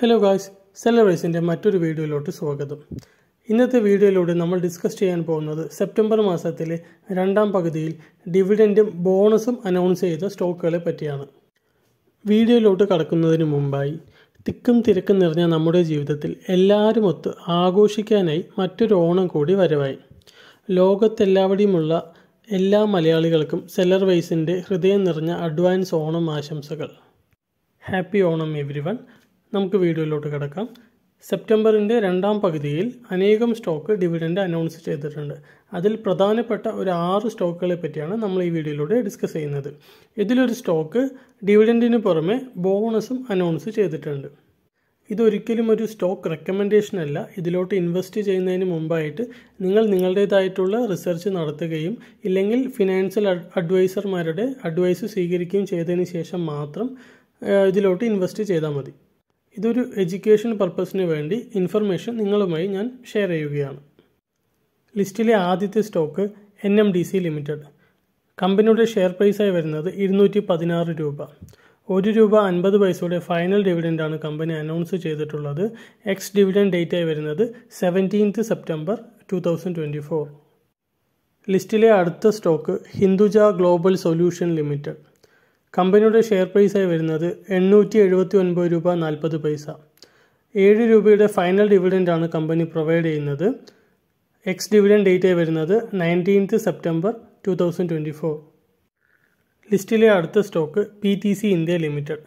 hello guys സെലറൈസിൻ്റെ മറ്റൊരു വീഡിയോയിലോട്ട് സ്വാഗതം ഇന്നത്തെ വീഡിയോയിലൂടെ നമ്മൾ ഡിസ്കസ് ചെയ്യാൻ പോകുന്നത് സെപ്റ്റംബർ മാസത്തിലെ രണ്ടാം പകുതിയിൽ ഡിവിഡൻറ്റും ബോണസും അനൗൺസ് ചെയ്ത സ്റ്റോക്കുകളെ പറ്റിയാണ് വീഡിയോയിലോട്ട് കടക്കുന്നതിന് മുമ്പായി തിക്കും തിരക്കും നിറഞ്ഞ നമ്മുടെ ജീവിതത്തിൽ എല്ലാവരും ഒത്ത് ആഘോഷിക്കാനായി മറ്റൊരു ഓണം കൂടി വരവായി ലോകത്തെല്ലാവടെയുമുള്ള എല്ലാ മലയാളികൾക്കും സെല്ലർ വൈസിൻ്റെ ഹൃദയം നിറഞ്ഞ അഡ്വാൻസ് ഓണം ആശംസകൾ ഹാപ്പി ഓണം എവ്രി വൺ നമുക്ക് വീഡിയോയിലോട്ട് കിടക്കാം സെപ്റ്റംബറിൻ്റെ രണ്ടാം പകുതിയിൽ അനേകം സ്റ്റോക്ക് ഡിവിഡൻഡ് അനൗൺസ് ചെയ്തിട്ടുണ്ട് അതിൽ പ്രധാനപ്പെട്ട ഒരു ആറ് സ്റ്റോക്കുകളെ പറ്റിയാണ് നമ്മൾ ഈ വീഡിയോയിലൂടെ ഡിസ്കസ് ചെയ്യുന്നത് ഇതിലൊരു സ്റ്റോക്ക് ഡിവിഡൻഡിന് പുറമെ ബോണസും അനൗൺസ് ചെയ്തിട്ടുണ്ട് ഇതൊരിക്കലും ഒരു സ്റ്റോക്ക് റെക്കമെൻഡേഷൻ അല്ല ഇതിലോട്ട് ഇൻവെസ്റ്റ് ചെയ്യുന്നതിന് മുമ്പായിട്ട് നിങ്ങൾ നിങ്ങളുടേതായിട്ടുള്ള റിസർച്ച് നടത്തുകയും ഇല്ലെങ്കിൽ ഫിനാൻഷ്യൽ അഡ്വൈസർമാരുടെ അഡ്വൈസ് സ്വീകരിക്കുകയും ചെയ്തതിന് ശേഷം മാത്രം ഇതിലോട്ട് ഇൻവെസ്റ്റ് ചെയ്താൽ മതി ഇതൊരു എഡ്യൂക്കേഷൻ പർപ്പസിന് വേണ്ടി ഇൻഫർമേഷൻ നിങ്ങളുമായി ഞാൻ ഷെയർ ചെയ്യുകയാണ് ലിസ്റ്റിലെ ആദ്യത്തെ stock N M D C limited കമ്പനിയുടെ ഷെയർ പ്രൈസായി വരുന്നത് ഇരുന്നൂറ്റി പതിനാറ് രൂപ ഒരു രൂപ അൻപത് പൈസയുടെ ഫൈനൽ ഡിവിഡൻഡാണ് കമ്പനി അനൗൺസ് ചെയ്തിട്ടുള്ളത് എക്സ് ഡേറ്റ് ഡേറ്റായി വരുന്നത് seventeenth September two thousand twenty four ലിസ്റ്റിലെ അടുത്ത stock Hinduja global solution limited കമ്പനിയുടെ ഷെയർ പ്രൈസായി വരുന്നത് എണ്ണൂറ്റി എഴുപത്തി ഒൻപത് രൂപ നാൽപ്പത് പൈസ ഏഴ് രൂപയുടെ ഫൈനൽ ആണ് കമ്പനി പ്രൊവൈഡ് ചെയ്യുന്നത് എക്സ് ഡിവിഡൻ ആയി വരുന്നത് nineteenth September two thousand twenty four ലിസ്റ്റിലെ അടുത്ത stock P T C India limited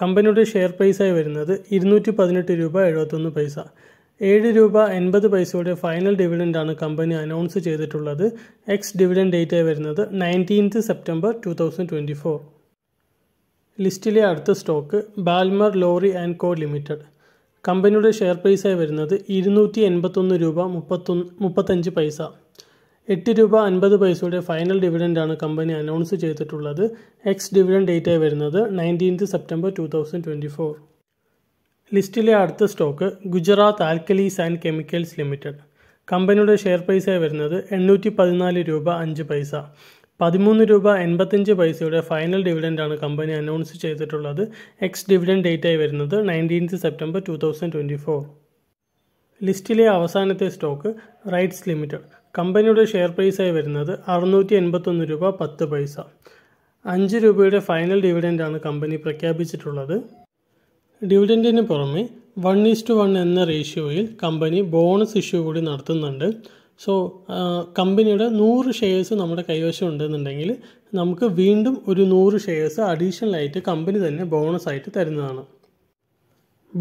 കമ്പനിയുടെ ഷെയർ പ്രൈസായി വരുന്നത് ഇരുന്നൂറ്റി പതിനെട്ട് രൂപ എഴുപത്തൊന്ന് പൈസ ഏഴ് രൂപ എൺപത് പൈസയുടെ ഫൈനൽ ആണ് കമ്പനി അനൗൺസ് ചെയ്തിട്ടുള്ളത് എക്സ് ഡിവിഡൻ ആയി വരുന്നത് nineteenth September two thousand twenty four ലിസ്റ്റിലെ അടുത്ത stock Balmer Lawrie and co limited കമ്പനിയുടെ ഷെയർ പ്രൈസായി വരുന്നത് ഇരുന്നൂറ്റി എൺപത്തൊന്ന് രൂപ മുപ്പത്തൊന്ന് മുപ്പത്തഞ്ച് പൈസ എട്ട് രൂപ അൻപത് പൈസയുടെ ഫൈനൽ ഡിവിഡൻഡാണ് കമ്പനി അനൗൺസ് ചെയ്തിട്ടുള്ളത് എക്സ് ഡേറ്റ് ഡേറ്റായി വരുന്നത് nineteenth September two thousand twenty four ലിസ്റ്റിലെ അടുത്ത stock Gujarat alkalies and chemicals limited കമ്പനിയുടെ ഷെയർ പ്രൈസായി വരുന്നത് എണ്ണൂറ്റി പതിനാല് രൂപ അഞ്ച് പൈസ പതിമൂന്ന് രൂപ എൺപത്തഞ്ച് പൈസയുടെ ഫൈനൽ ഡിവിഡൻഡാണ് കമ്പനി അനൗൺസ് ചെയ്തിട്ടുള്ളത് എക്സ് ഡിവിഡൻഡ് ഡേറ്റായി വരുന്നത് nineteenth September two thousand twenty four ലിസ്റ്റിലെ അവസാനത്തെ സ്റ്റോക്ക് റൈറ്റ്സ് ലിമിറ്റഡ് കമ്പനിയുടെ ഷെയർ പ്രൈസായി വരുന്നത് അറുന്നൂറ്റി എൺപത്തൊന്ന് രൂപ പത്ത് പൈസ അഞ്ച് രൂപയുടെ ഫൈനൽ ഡിവിഡൻഡാണ് കമ്പനി പ്രഖ്യാപിച്ചിട്ടുള്ളത് ഡിവിഡൻറ്റിന് പുറമെ വൺ ഈസ്റ്റ് വൺ എന്ന റേഷ്യോയിൽ കമ്പനി ബോണസ് ഇഷ്യൂ കൂടി നടത്തുന്നുണ്ട് സോ കമ്പനിയുടെ നൂറ് ഷെയർസ് നമ്മുടെ കൈവശം ഉണ്ടെന്നുണ്ടെങ്കിൽ നമുക്ക് വീണ്ടും ഒരു നൂറ് ഷെയർസ് അഡീഷണലായിട്ട് കമ്പനി തന്നെ ബോണസ് ആയിട്ട് തരുന്നതാണ്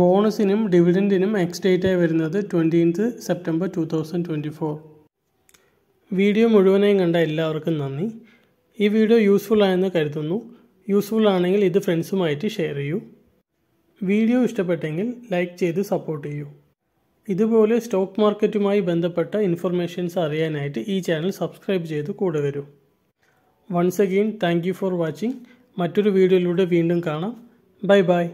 ബോണസിനും ഡിവിഡൻറ്റിനും എക്സ് ഡേറ്റായി വരുന്നത് twentieth September two thousand twenty four video മുഴുവനായും കണ്ട എല്ലാവർക്കും നന്ദി ഈ വീഡിയോ യൂസ്ഫുൾ ആയെന്ന് കരുതുന്നു യൂസ്ഫുൾ ആണെങ്കിൽ ഇത് ഫ്രണ്ട്സുമായിട്ട് ഷെയർ ചെയ്യൂ വീഡിയോ ഇഷ്ടപ്പെട്ടെങ്കിൽ ലൈക്ക് ചെയ്ത് സപ്പോർട്ട് ചെയ്യൂ ഇതുപോലെ സ്റ്റോക്ക് മാർക്കറ്റുമായി ബന്ധപ്പെട്ട ഇൻഫർമേഷൻസ് അറിയാനായിട്ട് ഈ ചാനൽ സബ്സ്ക്രൈബ് ചെയ്ത് കൂടെ വരൂ once again thank for watching മറ്റൊരു വീഡിയോയിലൂടെ വീണ്ടും കാണാം ബൈ ബൈ